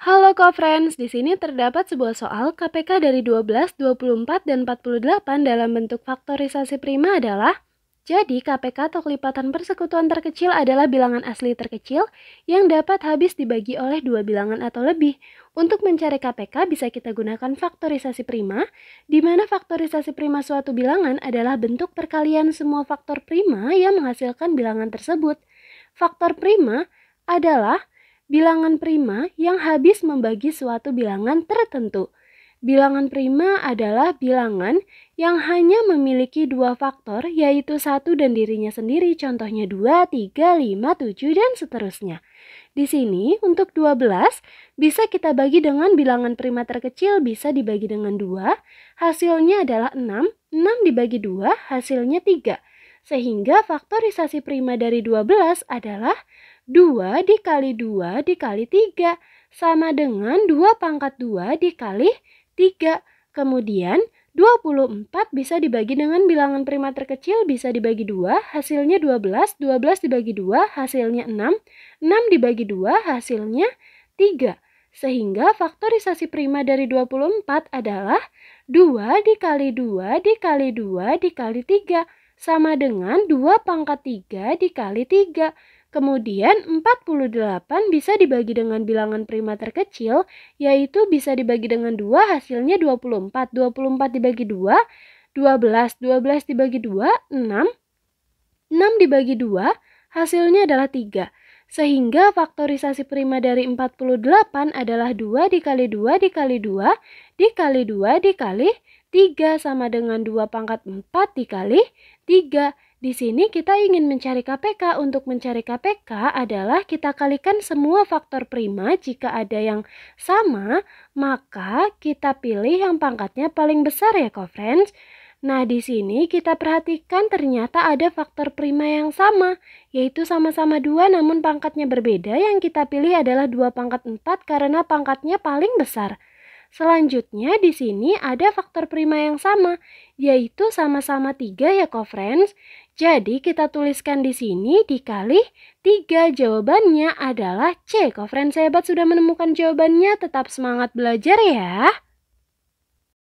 Halo co-friends, di sini terdapat sebuah soal KPK dari 12, 24, dan 48 dalam bentuk faktorisasi prima adalah Jadi KPK atau kelipatan persekutuan terkecil adalah bilangan asli terkecil yang dapat habis dibagi oleh dua bilangan atau lebih. Untuk mencari KPK bisa kita gunakan faktorisasi prima, di mana faktorisasi prima suatu bilangan adalah bentuk perkalian semua faktor prima yang menghasilkan bilangan tersebut. Faktor prima adalah bilangan prima yang habis membagi suatu bilangan tertentu. Bilangan prima adalah bilangan yang hanya memiliki dua faktor yaitu satu dan dirinya sendiri contohnya 2, 3, 5, 7, dan seterusnya. Di sini untuk 12 bisa kita bagi dengan bilangan prima terkecil bisa dibagi dengan 2, hasilnya adalah 6, 6 dibagi 2 hasilnya 3. Sehingga faktorisasi prima dari 12 adalah 2 dikali 2 dikali 3 sama dengan 2 pangkat 2 dikali 3. Kemudian 24 bisa dibagi dengan bilangan prima terkecil bisa dibagi 2 hasilnya 12, 12 dibagi 2 hasilnya 6, 6 dibagi 2 hasilnya 3. Sehingga faktorisasi prima dari 24 adalah 2 dikali 2 dikali 2 dikali 3 sama dengan 2 pangkat 3 dikali 3. Kemudian 48 bisa dibagi dengan bilangan prima terkecil, yaitu bisa dibagi dengan 2 hasilnya 24. 24 dibagi 2, 12. 12 dibagi 2, 6. 6 dibagi 2, hasilnya adalah 3. Sehingga faktorisasi prima dari 48 adalah 2 dikali 2 dikali 2 dikali 2 dikali 3 sama dengan 2 pangkat 4 dikali 3 di sini kita ingin mencari KPK. Untuk mencari KPK adalah kita kalikan semua faktor prima jika ada yang sama, maka kita pilih yang pangkatnya paling besar ya, co-friends. Nah, di sini kita perhatikan ternyata ada faktor prima yang sama, yaitu sama-sama dua namun pangkatnya berbeda. Yang kita pilih adalah dua pangkat empat karena pangkatnya paling besar. Selanjutnya di sini ada faktor prima yang sama, yaitu sama-sama 3 ya co-friends. Jadi kita tuliskan di sini dikali 3 jawabannya adalah C. Kofren sehebat sahabat sudah menemukan jawabannya? Tetap semangat belajar ya.